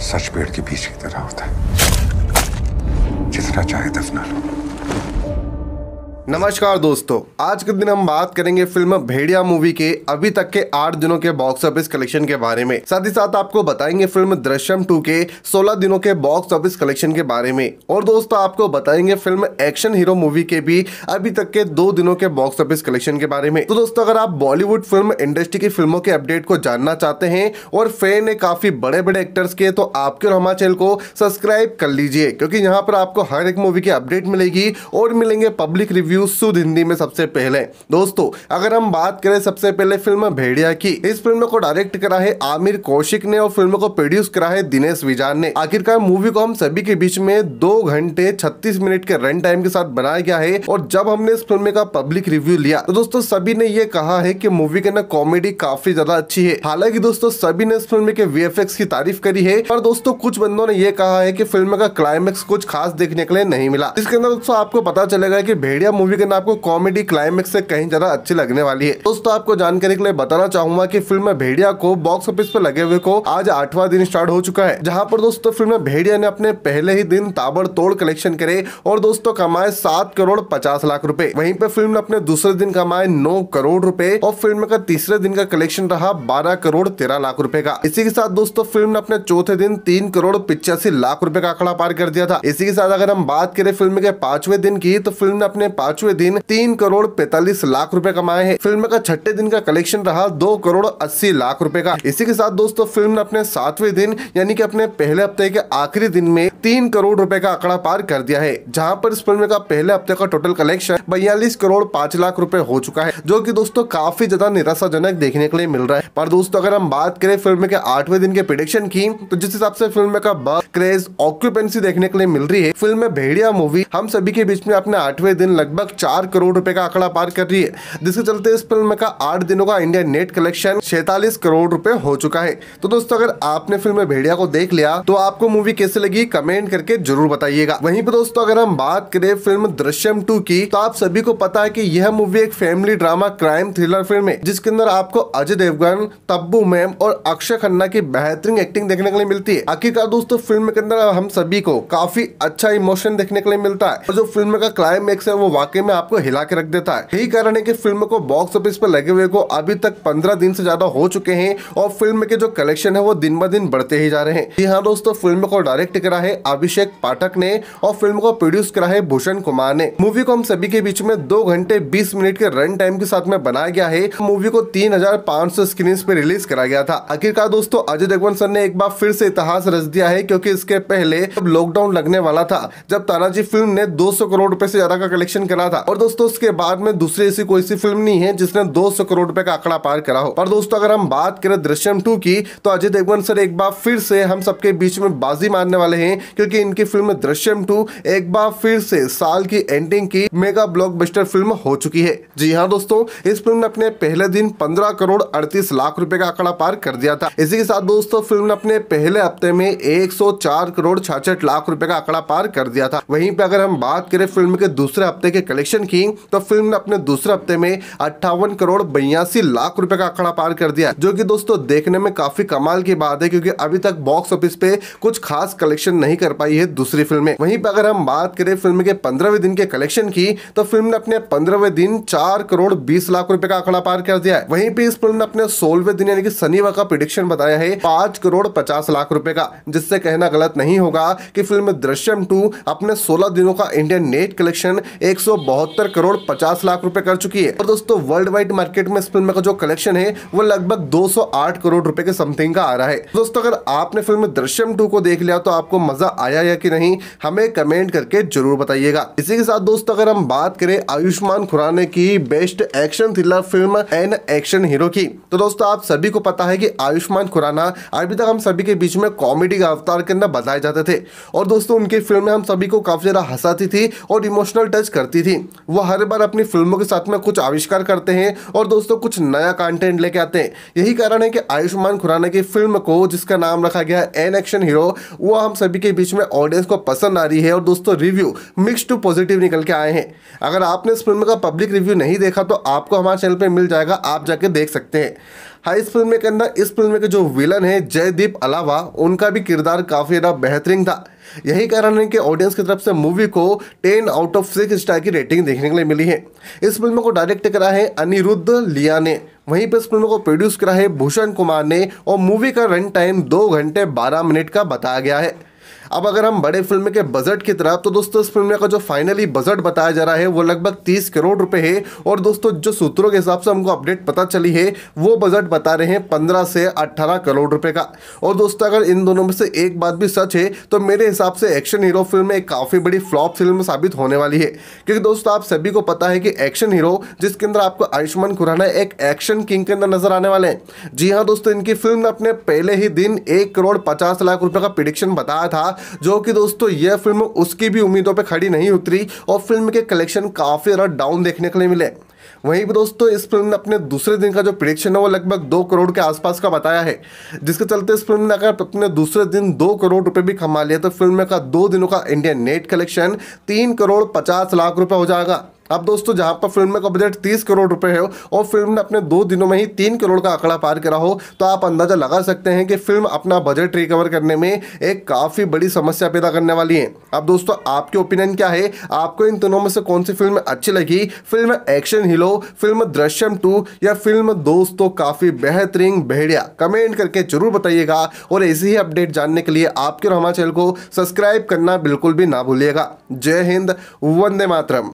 सच पेड़ के बीच की तरह होता है जितना चाहे दफना लो नमस्कार दोस्तों आज के दिन हम बात करेंगे फिल्म भेड़िया मूवी के अभी तक के आठ दिनों के बॉक्स ऑफिस कलेक्शन के बारे में साथ ही साथ आपको बताएंगे फिल्म दृश्यम टू के 16 दिनों के बॉक्स ऑफिस कलेक्शन के बारे में और दोस्तों आपको बताएंगे फिल्म एक्शन हीरो मूवी के भी अभी तक के दो दिनों के बॉक्स ऑफिस कलेक्शन के बारे में तो दोस्तों अगर आप बॉलीवुड फिल्म इंडस्ट्री की फिल्मों के अपडेट को जानना चाहते हैं और फैन है काफी बड़े बड़े एक्टर्स के तो आपके और हमारे चैनल को सब्सक्राइब कर लीजिए क्योंकि यहाँ पर आपको हर एक मूवी की अपडेट मिलेगी और मिलेंगे पब्लिक रिव्यू यूज सुध हिंदी में सबसे पहले दोस्तों अगर हम बात करें सबसे पहले फिल्म भेड़िया की इस फिल्म को डायरेक्ट करा है आमिर कौशिक ने और फिल्म को प्रोड्यूस करा है दिनेश विजान ने आखिरकार मूवी को हम सभी के बीच में दो घंटे छत्तीस मिनट के रन टाइम के साथ बनाया गया है और जब हमने इस फिल्म का पब्लिक रिव्यू लिया तो दोस्तों सभी ने ये कहा है की मूवी के ना कॉमेडी काफी ज्यादा अच्छी है हालांकि दोस्तों सभी ने इस फिल्म के वी की तारीफ करी है पर दोस्तों कुछ बंदों ने यह कहा है की फिल्म का क्लाइमेक्स कुछ खास देखने के लिए नहीं मिला इसके अंदर दोस्तों आपको पता चलेगा की भेड़िया मूवी के नाम आपको कॉमेडी क्लाइमेक्स से कहीं ज्यादा अच्छी लगने वाली है दोस्तों आपको जानकारी के लिए बताना चाहूंगा की फिल्म भेड़िया को बॉक्स ऑफिस पर लगे हुए को आज आठवा दिन स्टार्ट हो चुका है जहाँ पर दोस्तों फिल्म भेड़िया ने अपने पहले ही दिन ताबड़तोड़ कलेक्शन करे और दोस्तों कमाए सात करोड़ पचास लाख रूपए वही पे फिल्म ने अपने दूसरे दिन कमाए नौ करोड़ रूपए और फिल्म का तीसरे दिन का कलेक्शन रहा बारह करोड़ तेरह लाख रूपए का इसी के साथ दोस्तों फिल्म ने अपने चौथे दिन तीन करोड़ पिचासी लाख रूपए का आंकड़ा पार कर दिया था इसी के साथ अगर हम बात करें फिल्म के पांचवे दिन की तो फिल्म ने अपने पांचवे दिन तीन करोड़ पैतालीस लाख रूपए कमाए हैं फिल्म का छठे दिन का कलेक्शन रहा दो करोड़ अस्सी लाख रूपए का इसी के साथ दोस्तों फिल्म ने अपने सातवें दिन यानी कि अपने पहले हफ्ते के आखिरी दिन में तीन करोड़ रुपए का आंकड़ा पार कर दिया है जहाँ पर इस फिल्म का पहले हफ्ते का टोटल कलेक्शन बयालीस करोड़ पांच लाख रूपए हो चुका है जो की दोस्तों काफी ज्यादा निराशाजनक देखने के लिए मिल रहा है पर दोस्तों अगर हम बात करें फिल्म के आठवें दिन के प्रिडिक्शन की तो जिस हिसाब से फिल्म का बस क्रेज ऑक्यूपेंसी देखने के लिए मिल रही है फिल्म में भेड़िया मूवी हम सभी के बीच में अपने आठवें दिन लगभग लगभग चार करोड़ रुपए का आंकड़ा पार कर रही है जिसके चलते इस फिल्म का आठ दिनों का इंडिया नेट कलेक्शन सैतालीस करोड़ रुपए हो चुका है तो दोस्तों अगर आपने फिल्म भेड़िया को देख लिया तो आपको मूवी कैसे लगी कमेंट करके जरूर बताइएगा वहीं पर दोस्तों अगर हम बात करें फिल्म दृश्यम टू की तो आप सभी को पता है की यह मूवी एक family drama crime thriller film है जिसके अंदर आपको अजय देवगन तब्बू मैम और अक्षय खन्ना की बेहतरीन एक्टिंग देखने के लिए मिलती है आखिरकार दोस्तों फिल्म के अंदर हम सभी को काफी अच्छा इमोशन देखने के लिए मिलता है और जो फिल्म का क्लाइमेक्स है वो वाकई में आपको हिला के रख देता है यही कारण है कि फिल्म को बॉक्स ऑफिस पर लगे हुए को अभी तक पंद्रह दिन से ज्यादा हो चुके हैं और फिल्म के जो कलेक्शन है वो दिन ब दिन बढ़ते ही जा रहे हैं जी हाँ दोस्तों फिल्म को डायरेक्ट करा है अभिषेक पाठक ने और फिल्म को प्रोड्यूस करा है भूषण कुमार ने मूवी को हम सभी के बीच में दो घंटे बीस मिनट के रन टाइम के साथ में बनाया गया है मूवी को तीन हजार पाँच सौ स्क्रीन पे रिलीज करा गया था आखिरकार दोस्तों अजय देवगन सर ने एक बार फिर से इतिहास रच दिया है क्योंकि इसके पहले जब लॉकडाउन लगने वाला था जब तानाजी फिल्म ने 200 करोड़ रुपए से ज्यादा का कलेक्शन करा बना था और दोस्तों उसके बाद में दूसरी ऐसी कोई सी फिल्म नहीं है जिसने दो करोड़ रुपए का आंकड़ा पार करा हो और दोस्तों अगर हम बात करें दृश्यम टू की तो अजय देवगन सर एक बार फिर से हम सबके बीच में बाजी मारने वाले हैं क्योंकि इनकी फिल्म दृश्यम टू एक बार फिर से साल की एंडिंग की मेगा ब्लॉक फिल्म हो चुकी है जी हाँ दोस्तों इस फिल्म ने अपने पहले दिन पंद्रह करोड़ अड़तीस लाख रूपए का आंकड़ा पार कर दिया था इसी के साथ दोस्तों फिल्म ने अपने पहले हफ्ते में 104 करोड़ छाछठ लाख रुपए का आंकड़ा पार कर दिया था वहीं पर अगर हम बात करें फिल्म के दूसरे हफ्ते के कलेक्शन की तो फिल्म ने अपने दूसरे हफ्ते में अट्ठावन करोड़ बयासी लाख रुपए का आंकड़ा पार कर दिया जो कि दोस्तों देखने में काफी कमाल की बात है क्योंकि अभी तक बॉक्स ऑफिस पे कुछ खास कलेक्शन नहीं कर पाई है दूसरी फिल्में वहीं पर अगर हम बात करें फिल्म के पंद्रहवें दिन के कलेक्शन की तो फिल्म ने अपने पंद्रहवे दिन चार करोड़ बीस लाख रूपए का आंकड़ा पार कर दिया है वहीं पे इस फिल्म ने अपने सोलवे दिन यानी कि शनिवार का प्रिडिक्शन बताया है पांच करोड़ पचास लाख रुपए का जिससे कहना गलत नहीं होगा कि फिल्म दृश्यम टू अपने सोलह दिनों का इंडियन नेट कलेक्शन एक सौ बहत्तर करोड़ पचास लाख रुपए कर चुकी है और दोस्तों वर्ल्ड वाइड मार्केट में इस फिल्म का जो कलेक्शन है वो लगभग 208 करोड़ रुपए के समथिंग का आ रहा है दोस्तों अगर आपने फिल्म दृश्यम टू को देख लिया तो आपको मजा आया या कि नहीं हमें कमेंट करके जरूर बताइएगा इसी के साथ दोस्तों अगर हम बात करें आयुष्मान खुराना की best action thriller film an action hero की तो दोस्तों आप सभी को पता है कि आयुष्मान खुराना अभी तक हम सभी के बीच में कॉमेडी का अवतार के अंदर बताए जाते थे और दोस्तों उनकी फिल्म हम सभी को काफी ज्यादा हंसाती थी और इमोशनल टच करती थी थी वह हर बार अपनी फिल्मों के साथ में कुछ आविष्कार करते हैं और दोस्तों कुछ नया कंटेंट लेके आते हैं यही कारण है कि आयुष्मान खुराना की फिल्म को जिसका नाम रखा गया एन एक्शन हीरो वो हम सभी के बीच में ऑडियंस को पसंद आ रही है और दोस्तों रिव्यू मिक्स टू पॉजिटिव निकल के आए हैं अगर आपने इस फिल्म का पब्लिक रिव्यू नहीं देखा तो आपको हमारे चैनल पर मिल जाएगा आप जाके देख सकते हैं हाँ इस फिल्म के अंदर इस फिल्म के जो विलन है जयदीप अलावा उनका भी किरदार काफ़ी ज़्यादा बेहतरीन था यही कारण है कि ऑडियंस की तरफ से मूवी को 10 आउट ऑफ सिक्स स्टार की रेटिंग देखने के लिए मिली है इस फिल्म को डायरेक्ट करा है अनिरुद्ध लिया ने वहीं पर इस फिल्म को प्रोड्यूस करा है भूषण कुमार ने और मूवी का रन टाइम दो घंटे बारह मिनट का बताया गया है अब अगर हम बड़े फिल्म के बजट की तरफ तो दोस्तों इस फिल्म का जो फाइनली बजट बताया जा रहा है वो लगभग तीस करोड़ रुपए है और दोस्तों जो सूत्रों के हिसाब से हमको अपडेट पता चली है वो बजट बता रहे हैं पंद्रह से अट्ठारह करोड़ रुपए का और दोस्तों अगर इन दोनों में से एक बात भी सच है तो मेरे हिसाब से एक्शन हीरो फिल्म एक काफ़ी बड़ी फ्लॉप फिल्म साबित होने वाली है क्योंकि दोस्तों आप सभी को पता है कि एक्शन हीरो जिसके अंदर आपको आयुष्मान खुराना एक एक्शन किंग के अंदर नजर आने वाले हैं जी हाँ दोस्तों इनकी फिल्म ने अपने पहले ही दिन एक करोड़ पचास लाख रुपए का प्रिडिक्शन बताया था जो कि दोस्तों यह फिल्म उसकी भी उम्मीदों पर खड़ी नहीं उतरी और फिल्म के कलेक्शन काफ़ी ज़्यादा डाउन देखने के लिए मिले वहीं पर दोस्तों इस फिल्म ने अपने दूसरे दिन का जो प्रिडिक्शन है वो लगभग दो करोड़ के आसपास का बताया है जिसके चलते इस फिल्म ने अगर अपने दूसरे दिन दो करोड़ रुपए भी कमा लिया तो फिल्म का दो दिनों का इंडियन नेट कलेक्शन तीन करोड़ पचास लाख रुपए हो जाएगा अब दोस्तों जहां पर फिल्म का बजट तीस करोड़ रुपए है और फिल्म ने अपने दो दिनों में ही तीन करोड़ का आंकड़ा पार करा हो तो आप अंदाजा लगा सकते हैं कि फिल्म अपना बजट रिकवर करने में एक काफ़ी बड़ी समस्या पैदा करने वाली है अब दोस्तों आपके ओपिनियन क्या है आपको इन तीनों में से कौन सी फिल्म अच्छी लगी film action hero film Drishyam two या फिल्म दोस्तों काफ़ी बेहतरीन भेड़िया कमेंट करके जरूर बताइएगा और ऐसी ही अपडेट जानने के लिए आपके हमारे चैनल को सब्सक्राइब करना बिल्कुल भी ना भूलिएगा जय हिंद वंदे मातरम